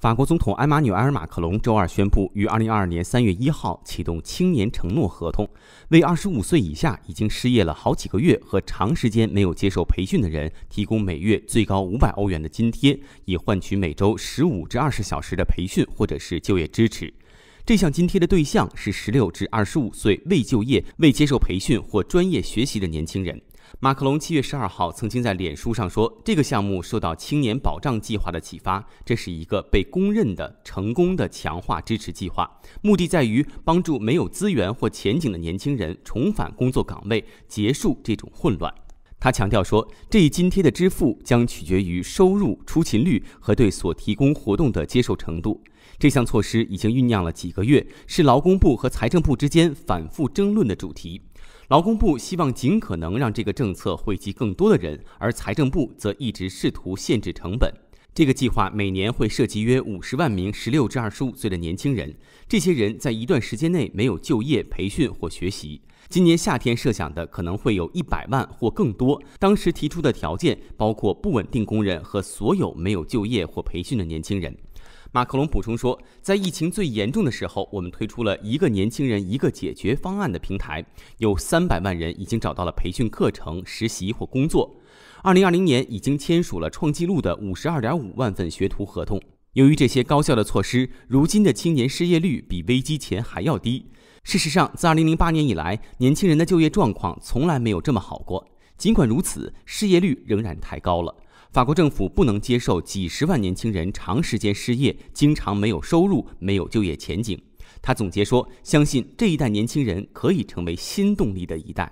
法国总统埃马纽埃尔·马克龙周二宣布，于二零二二年三月一号启动“青年承诺合同”，为二十五岁以下已经失业了好几个月和长时间没有接受培训的人提供每月最高五百欧元的津贴，以换取每周十五至二十小时的培训或者是就业支持。这项津贴的对象是十六至二十五岁未就业、未接受培训或专业学习的年轻人。马克龙七月十二号曾经在脸书上说：“这个项目受到青年保障计划的启发，这是一个被公认的成功的强化支持计划，目的在于帮助没有资源或前景的年轻人重返工作岗位，结束这种混乱。”他强调说，这一津贴的支付将取决于收入、出勤率和对所提供活动的接受程度。这项措施已经酝酿了几个月，是劳工部和财政部之间反复争论的主题。劳工部希望尽可能让这个政策惠及更多的人，而财政部则一直试图限制成本。这个计划每年会涉及约五十万名十六至二十五岁的年轻人。这些人在一段时间内没有就业、培训或学习。今年夏天设想的可能会有一百万或更多。当时提出的条件包括不稳定工人和所有没有就业或培训的年轻人。马克龙补充说，在疫情最严重的时候，我们推出了一个年轻人一个解决方案的平台，有三百万人已经找到了培训课程、实习或工作。二零二零年已经签署了创纪录的五十二点五万份学徒合同。由于这些高效的措施，如今的青年失业率比危机前还要低。事实上，自二零零八年以来，年轻人的就业状况从来没有这么好过。尽管如此，失业率仍然太高了。法国政府不能接受几十万年轻人长时间失业，经常没有收入，没有就业前景。他总结说：“相信这一代年轻人可以成为新动力的一代。”